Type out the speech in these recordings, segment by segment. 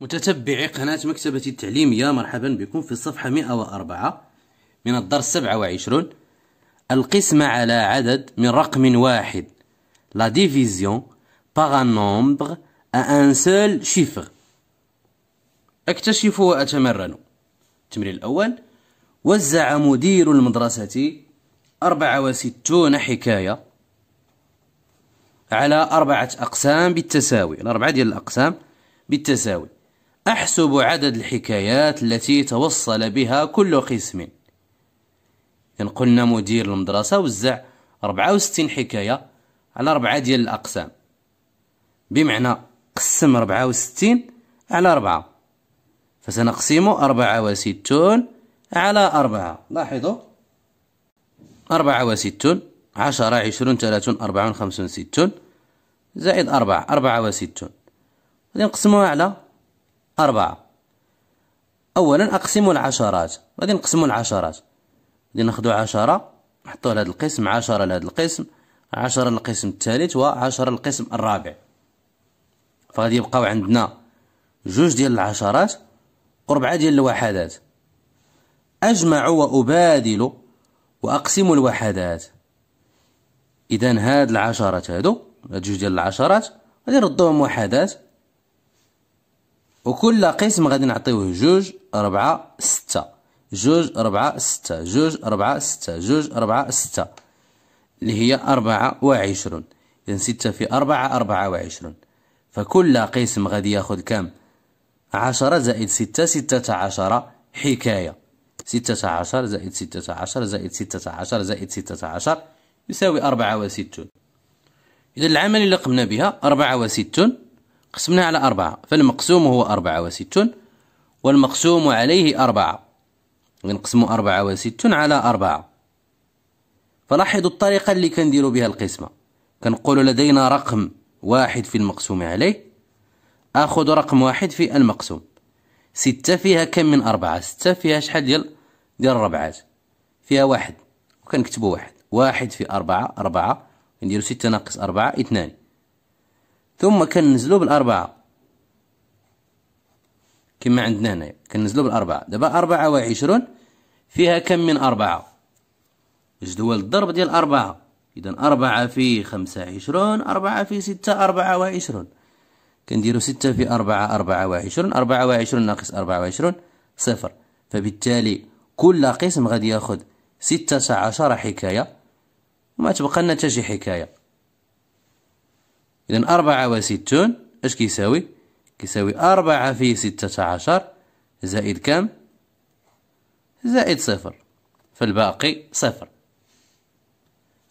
متتبعي قناة مكتبتي التعليمية مرحبا بكم في الصفحة 104 من الدرس 27 القسمة على عدد من رقم واحد لا ديفيزيون باغ ان نومبر ان سول شيفر اكتشف واتمرن التمرين الاول وزع مدير المدرسة 64 حكاية على أربعة أقسام بالتساوي الأربعة ديال الأقسام بالتساوي أحسب عدد الحكايات التي توصل بها كل قسم إن قلنا مدير المدرسة وزع 64 حكاية على أربعة ديال الأقسام بمعنى قسم 64 على أربعة فسنقسم 64 على أربعة لاحظوا 64 10 عشرة عشرون ثلاثون 50 خمسون ستون زائد 4 64 وستون غادي نقسموها على أربعة أولا أقسم العشرات غادي نقسمو العشرات غادي ناخدو عشرة نحطو لهاد القسم عشرة لهاد القسم عشرة للقسم الثالث وعشرة للقسم الرابع فغادي يبقاو عندنا جوج ديال العشرات وربعة ديال الوحدات أجمع وأبادل وأقسم الوحدات إذا هاد العشرات هادو هاد جوج ديال العشرات غادي نردوهم وحدات وكل قسم غادي نعطيوه جوج ربعة ستة جوج ربعة ستة جوج ربعة ستة جوج ربعة ستة اللي هي أربعة وعشرون إذن ستة في أربعة أربعة وعشرون فكل قسم غادي ياخد كم عشرة زائد ستة ستة عشر حكاية ستة عشر زائد ستة عشر زائد ستة عشر زائد ستة عشر يساوي أربعة وستون إذا العمل اللي قمنا بها أربعة وستون قسمناه على أربعة فالمقسوم هو أربعة وستون والمقسوم عليه أربعة نقسم أربعة وستون على أربعة فلاحظوا الطريقة اللي كنديروا بها القسمة كنقول لدينا رقم واحد في المقسوم عليه أخذ رقم واحد في المقسوم ستة فيها كم من أربعة ستة فيها شحال ديال ديال الربعات فيها واحد وكنكتبوا واحد واحد في أربعة أربعة نديروا ستة ناقص أربعة اثنان ثم كنزلوه بالأربعة كما عندنا هنا كنزلوه بالأربعة دابا أربعة وعشرون فيها كم من أربعة جدول الضرب ديال أربعة إذا أربعة في خمسة عشرون أربعة في ستة أربعة وعشرون كنديرو ستة في أربعة أربعة وعشرون أربعة وعشرون ناقص أربعة وعشرون صفر فبالتالي كل قسم غادي ياخد ستة عشر حكاية وما تبقى لنا حتى شي حكايه إذا أربعة وستون أش كيساوي كيساوي أربعة في ستة عشر زائد كم زائد صفر فالباقي صفر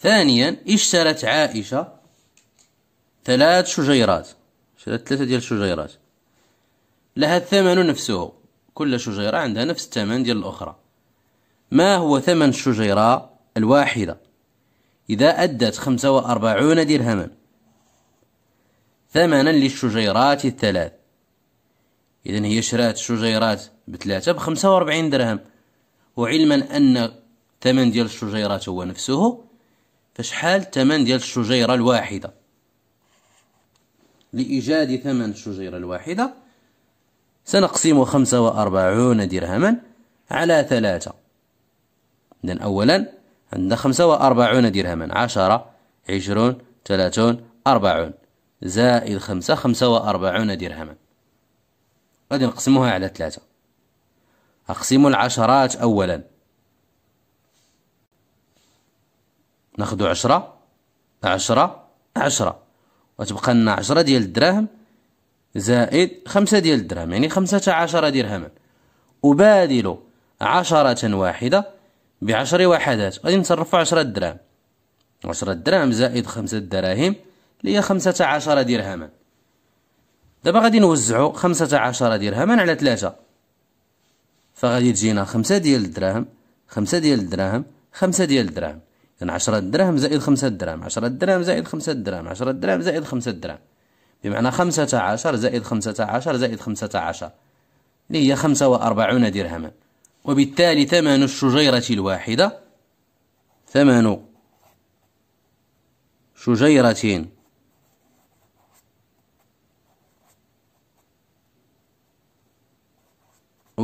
ثانيا اشترت عائشة ثلاث شجيرات اشترت ثلاثة ديال الشجيرات لها الثمن نفسه كل شجيرة عندها نفس الثمن ديال الأخرى ما هو ثمن الشجيرة الواحدة إذا أدت خمسة وأربعون درهما ثمنا للشجيرات الثلاث إذا هي شرات الشجيرات بثلاثة بخمسة وأربعين درهم وعلما أن ثمن ديال الشجيرات هو نفسه فشحال الثمن ديال الشجيرة الواحدة لإيجاد ثمن الشجيرة الواحدة سنقسم خمسة وأربعون درهما على ثلاثة إذن أولا عندنا خمسة وأربعون درهما عشرة عشرون ثلاثون أربعون زائد خمسة خمسة وأربعون درهما غادي نقسموها على ثلاثة أقسم العشرات أولا ناخدو عشرة عشرة عشرة وتبقى لنا عشرة ديال الدراهم زائد خمسة ديال الدراهم يعني خمسة عشر درهما أبادل عشرة واحدة بعشر وحدات غادي نصرف عشرة دراهم عشرة دراهم زائد خمسة دراهم هي خمسة عشر درهما دابا غادي نوزعو خمسة عشر درهما على ثلاثة فغادي تجينا خمسة ديال الدراهم خمسة ديال الدراهم خمسة ديال الدراهم يعني عشرة دراهم زائد خمسة دراهم عشرة دراهم زائد خمسة دراهم عشرة دراهم زائد خمسة دراهم بمعنى خمسة عشر زائد خمسة عشر زائد خمسة عشر لي خمسة وأربعون درهما وبالتالي ثمن الشجيرة الواحدة ثمن شجيرة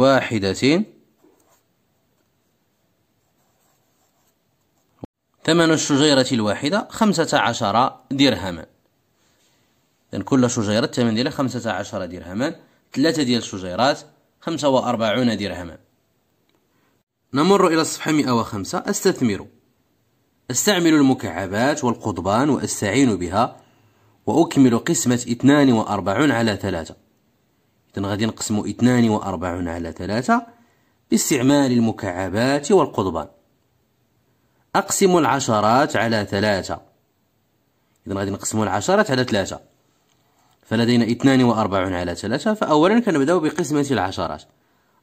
واحدة ثمن الشجيرة الواحدة خمسة عشر درهما إذن كل شجيرة الثمن ديالها خمسة عشر درهما ثلاثة ديال الشجيرات خمسة وأربعون درهما نمر إلى الصفحة 105 أستثمر أستعمل المكعبات والقضبان وأستعين بها وأكمل قسمة اثنان وأربعون على ثلاثة إذا غادي نقسمو اثنان وأربعون على ثلاثة باستعمال المكعبات والقضبان أقسم العشرات على ثلاثة إذا غادي نقسمو العشرات على ثلاثة فلدينا اثنان وأربعون على ثلاثة فأولا كنبداو بقسمة العشرات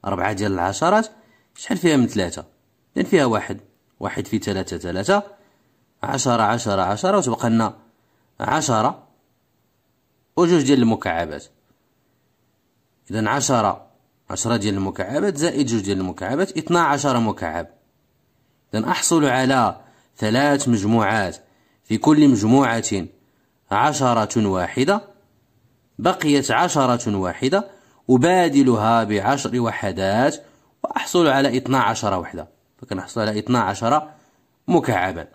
أربعة ديال العشرات شحال فيها من ثلاثة إذن فيها واحد واحد في ثلاثة ثلاثة عشرة عشرة عشرة وتبقى لنا عشرة وجوج ديال المكعبات إذا عشرة عشرة ديال المكعبات زائد جوج ديال المكعبات اثنا عشر مكعب إذا أحصل على ثلاث مجموعات في كل مجموعة عشرة واحدة بقيت عشرة واحدة أبادلها بعشر وحدات وأحصل على اثنا عشر وحدة فكنحصل على اثنا عشر مكعبا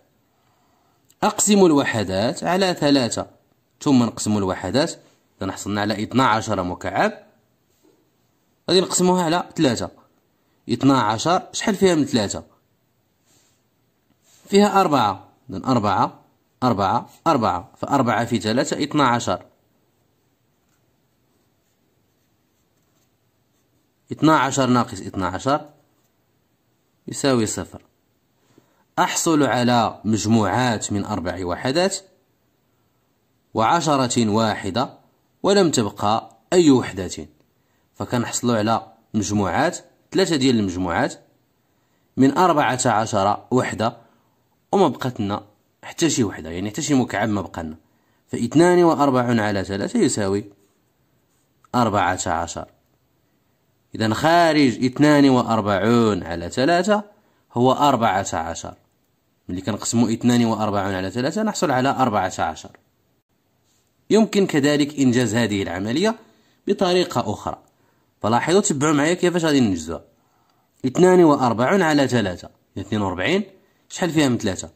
أقسم الوحدات على ثلاثة ثم نقسم الوحدات إذا حصلنا على اثنا عشر مكعب غادي نقسموها على ثلاثة اثنا عشر شحال فيها من ثلاثة فيها أربعة إذن أربعة أربعة أربعة فأربعة في ثلاثة اثنا عشر اثنا عشر ناقص اثنا عشر يساوي صفر أحصل على مجموعات من أربع وحدات وعشرة واحدة ولم تبقى أي وحدة فكنحصلوا على مجموعات ثلاثة ديال المجموعات من أربعة عشر وحدة وما بقات لنا حتى شي وحدة يعني حتى شي مكعب ما بقى لنا فاثنان وأربعون على ثلاثة يساوي أربعة عشر إذا خارج اثنان وأربعون على ثلاثة هو أربعة عشر ملي كنقسمو اثنان وأربعون على ثلاثة نحصل على أربعة عشر يمكن كذلك إنجاز هذه العملية بطريقة أخرى فلاحظوا تبعوا معايا كيفاش غادي ننجزوها اثنان وأربعون على ثلاثة اثنين وأربعين شحال فيها من ثلاثة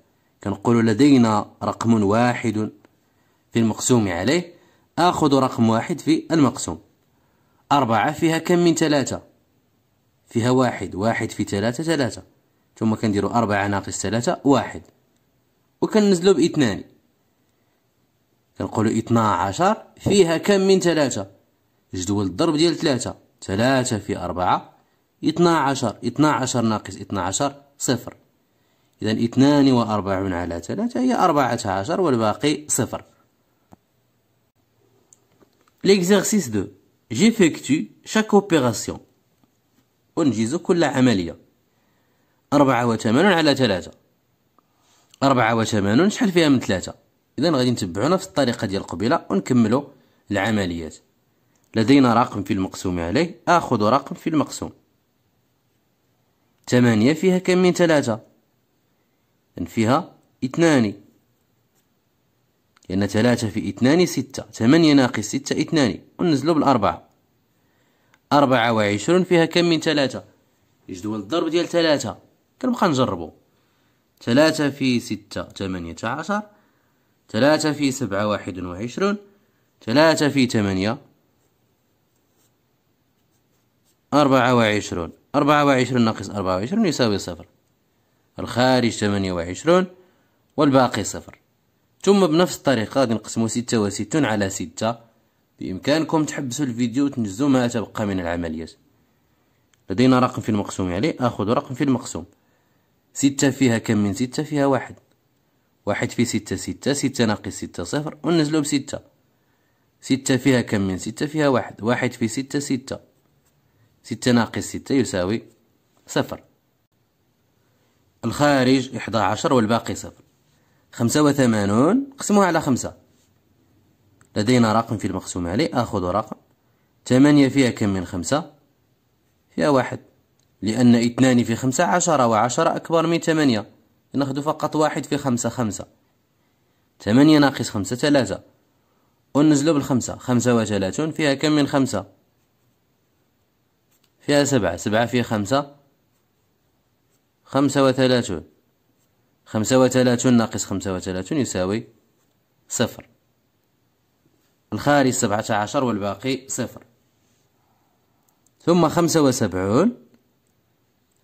كنقولوا لدينا رقم واحد في المقسوم عليه آخذ رقم واحد في المقسوم أربعة فيها كم من ثلاثة فيها واحد واحد في ثلاثة ثلاثة ثم كنديروا أربعة ناقص ثلاثة واحد وكننزلوا باثنان كنقولوا اثنا عشر فيها كم من ثلاثة جدول الضرب ديال ثلاثة ثلاثة في أربعة اثنا عشر اثنا عشر ناقص اثنا عشر صفر إذا اثنان وأربعون على ثلاثة هي أربعة عشر والباقي صفر ليكزارسيس دو جيفيكتو شاك أوبيراسيون أنجز كل عملية. أربعة وثمانون على ثلاثة. أربعة وثمانون شحال فيها من ثلاثة؟ إذا غادي نتبعو نفس الطريقة ديال قبيلة ونكملو العمليات. لدينا رقم في المقسوم عليه أخذ رقم في المقسوم ثمانية فيها كم من ثلاثة فيها اثنان لأن ثلاثة في اثنان ستة ثمانية ناقص ستة اثنان ونزلو بالأربعة أربعة وعشرون فيها كم من ثلاثة جدول الضرب ديال ثلاثة كنبقى نجربو ثلاثة في ستة ثمانية عشر ثلاثة في سبعة واحد وعشرون ثلاثة في ثمانية أربعة وعشرون أربعة وعشرون ناقص أربعة وعشرون يساوي صفر الخارج ثمانية وعشرون والباقي صفر ثم بنفس الطريقة غادي نقسمو ستة وستون على ستة بإمكانكم تحبسوا الفيديو وتنجزوا ما تبقى من العمليات لدينا رقم في المقسوم عليه يعني؟ أخذ رقم في المقسوم ستة فيها كم من ستة فيها واحد واحد في ستة ستة ستة ناقص ستة صفر وننزلو بستة ستة فيها كم من ستة فيها واحد واحد في ستة ستة ستة ناقص ستة يساوي صفر الخارج إحدى عشر والباقي صفر خمسة وثمانون قسموها على خمسة لدينا رقم في المقسوم عليه أخذ رقم ثمانية فيها كم من خمسة فيها واحد لأن اثنان في خمسة عشرة وعشرة أكبر من ثمانية نأخذ فقط واحد في خمسة خمسة ثمانية ناقص خمسة ثلاثة ونزلوا بالخمسة خمسة وثلاثون فيها كم من خمسة فيها سبعة سبعة في خمسة خمسة وثلاثون خمسة وثلاثون ناقص خمسة وثلاثون يساوي صفر الخارج سبعة عشر والباقي صفر ثم خمسة وسبعون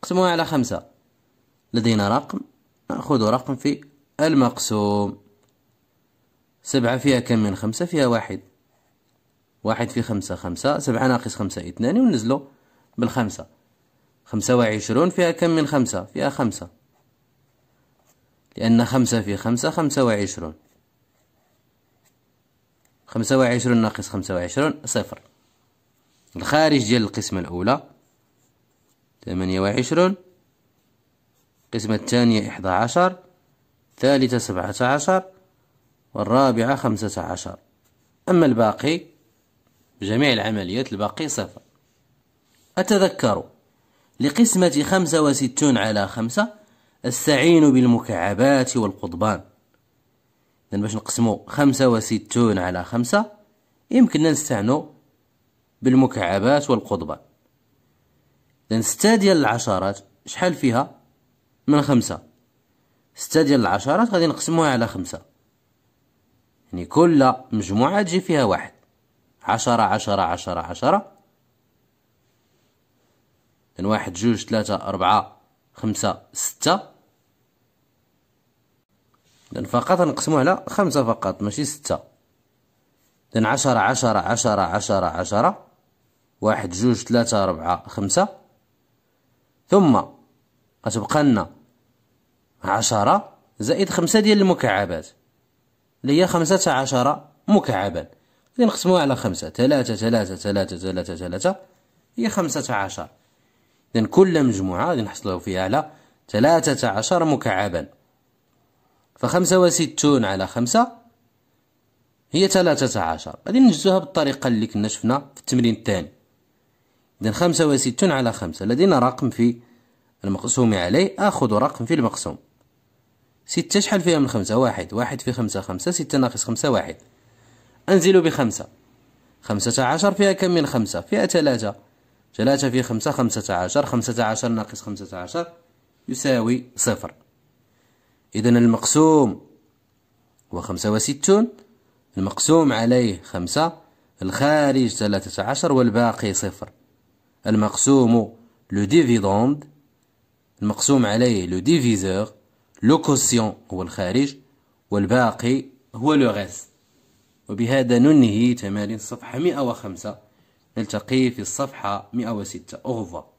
قسموها على خمسة لدينا رقم نأخذ رقم في المقسوم سبعة فيها كم من خمسة فيها واحد واحد في خمسة خمسة سبعة ناقص خمسة اثنان وننزلو بالخمسة خمسة وعشرون فيها كم من خمسة فيها خمسة لأن خمسة في خمسة خمسة وعشرون خمسة وعشرون ناقص خمسة وعشرون صفر الخارج ديال القسمة الأولى ثمانية وعشرون القسمة الثانية إحدى عشر الثالثة سبعة عشر والرابعة خمسة عشر أما الباقي جميع العمليات الباقي صفر أتذكر لقسمة خمسة وستون على خمسة استعين بالمكعبات والقضبان لأن باش نقسمو خمسة وستون على خمسة يمكننا نستعنو بالمكعبات والقضبان لأن ستة ديال العشرات شحال فيها من خمسة ستة ديال العشرات غادي نقسموها على خمسة يعني كل مجموعة تجي فيها واحد عشرة عشرة عشرة عشرة لان واحد جوج ثلاثة أربعة خمسة ستة لان فقط نقسمو على خمسة فقط ماشي ستة لان عشرة عشرة عشرة عشرة عشرة واحد جوج ثلاثة أربعة خمسة ثم غتبقى لنا عشرة زائد خمسة ديال المكعبات اللي هي خمسة عشرة مكعبا غادي نقسموها على خمسة ثلاثة ثلاثة ثلاثة ثلاثة ثلاثة هي خمسة عشر إذا كل مجموعة غادي نحصلوا فيها على 13 مكعبا فخمسة وستون على خمسة هي 13 غادي نجزوها بالطريقة اللي كنا شفنا في التمرين الثاني إذا خمسة وستون على خمسة لدينا رقم في المقسوم عليه آخذ رقم في المقسوم ستة شحال فيها من خمسة واحد واحد في خمسة خمسة ستة ناقص خمسة واحد أنزل بخمسة خمسة عشر فيها كم من خمسة فيها ثلاثة ثلاثة في خمسة خمسة عشر خمسة عشر ناقص خمسة عشر يساوي صفر إذا المقسوم هو خمسة وستون المقسوم عليه خمسة الخارج ثلاثة عشر والباقي صفر المقسوم لو ديفيدوند المقسوم عليه لو ديفيزور لو كوسيون هو الخارج والباقي هو لو غيس وبهذا ننهي تمارين الصفحة 105 نلتقي في الصفحة 106 أغفر